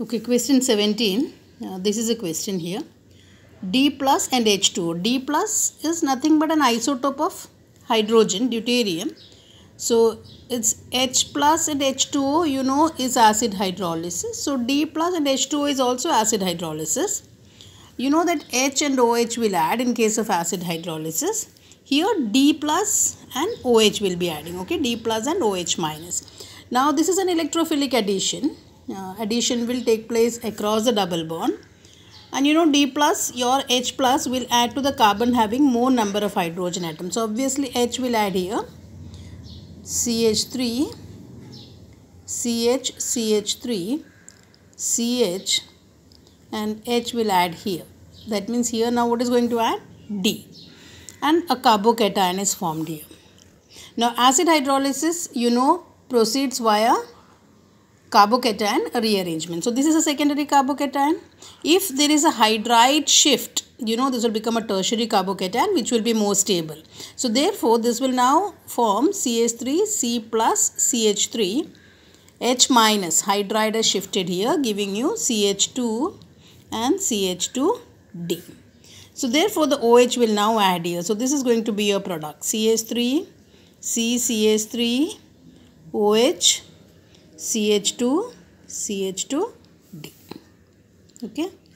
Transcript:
Okay, question 17. Uh, this is a question here. D plus and H2O. D plus is nothing but an isotope of hydrogen, deuterium. So, it's H plus and H2O you know is acid hydrolysis. So, D plus and H2O is also acid hydrolysis. You know that H and OH will add in case of acid hydrolysis. Here D plus and OH will be adding. Okay, D plus and OH minus. Now, this is an electrophilic addition uh, addition will take place across the double bond and you know D plus your H plus will add to the carbon having more number of hydrogen atoms so obviously H will add here CH3 CH CH3 CH and H will add here that means here now what is going to add D and a carbocation is formed here now acid hydrolysis you know proceeds via carbocation rearrangement. So this is a secondary carbocation. If there is a hydride shift, you know this will become a tertiary carbocation which will be more stable. So therefore this will now form CH3, C plus CH3, H minus hydride is shifted here giving you CH2 and CH2D. So therefore the OH will now add here. So this is going to be your product CH3, CCH3, OH C H two C H two D okay